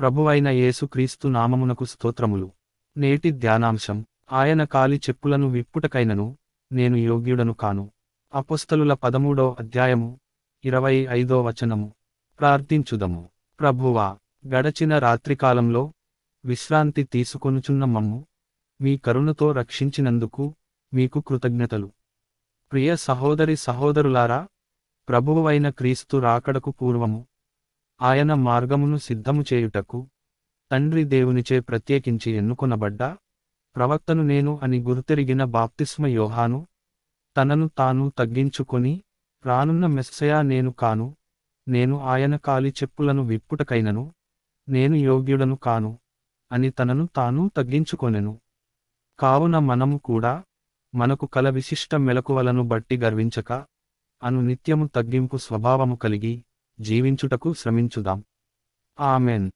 ప్రభువైన యేసుక్రీస్తు నామమునకు స్తోత్రములు నేటి ధ్యానాంశం ఆయన కాలి చెప్పులను విప్పుటకైనను నేను యోగ్యుడను కాను అపుస్తలుల పదమూడో అధ్యాయము ఇరవై ఐదో వచనము ప్రార్థించుదము ప్రభువా గడచిన రాత్రికాలంలో విశ్రాంతి తీసుకొనుచున్న మమ్ము మీ కరుణతో రక్షించినందుకు మీకు కృతజ్ఞతలు ప్రియ సహోదరి సహోదరులారా ప్రభువైన క్రీస్తు రాకడకు పూర్వము ఆయన మార్గమును సిద్ధము చేయుటకు తండ్రి దేవునిచే ప్రత్యేకించి ఎన్నుకొనబడ్డా ప్రవక్తను నేను అని గురుతెరిగిన బాప్తిస్మ యోహాను తనను తాను తగ్గించుకొని రానున్న మెస్సయా నేను కాను నేను ఆయన కాలి చెప్పులను విప్పుటకైనను నేను యోగ్యుడను కాను అని తనను తాను తగ్గించుకొనెను కావున మనము కూడా మనకు కల విశిష్ట మెలకువలను బట్టి గర్వించక అను నిత్యము తగ్గింపు స్వభావము కలిగి జీవించుటకు శ్రమించుదాం ఆమెన్